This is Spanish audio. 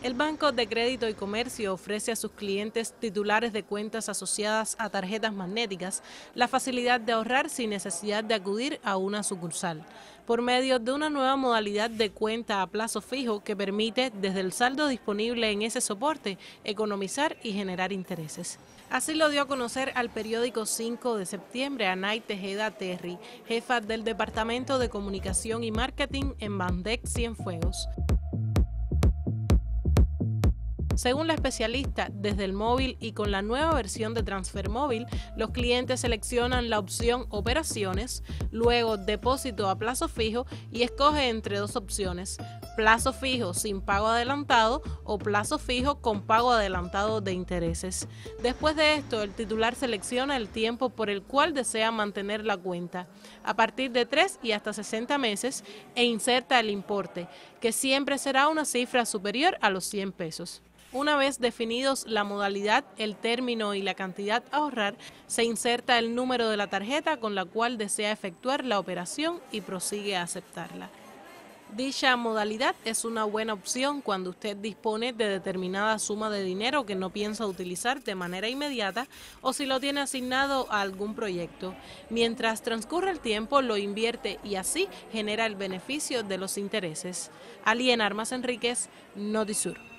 El Banco de Crédito y Comercio ofrece a sus clientes titulares de cuentas asociadas a tarjetas magnéticas la facilidad de ahorrar sin necesidad de acudir a una sucursal, por medio de una nueva modalidad de cuenta a plazo fijo que permite, desde el saldo disponible en ese soporte, economizar y generar intereses. Así lo dio a conocer al periódico 5 de septiembre Nay Tejeda Terry, jefa del Departamento de Comunicación y Marketing en Bandec Cienfuegos. Según la especialista, desde el móvil y con la nueva versión de Transfer Móvil, los clientes seleccionan la opción Operaciones, luego Depósito a plazo fijo y escoge entre dos opciones, plazo fijo sin pago adelantado o plazo fijo con pago adelantado de intereses. Después de esto, el titular selecciona el tiempo por el cual desea mantener la cuenta, a partir de 3 y hasta 60 meses, e inserta el importe, que siempre será una cifra superior a los 100 pesos. Una vez definidos la modalidad, el término y la cantidad a ahorrar, se inserta el número de la tarjeta con la cual desea efectuar la operación y prosigue a aceptarla. Dicha modalidad es una buena opción cuando usted dispone de determinada suma de dinero que no piensa utilizar de manera inmediata o si lo tiene asignado a algún proyecto. Mientras transcurre el tiempo lo invierte y así genera el beneficio de los intereses. Alien Armas Enríquez, Notisur.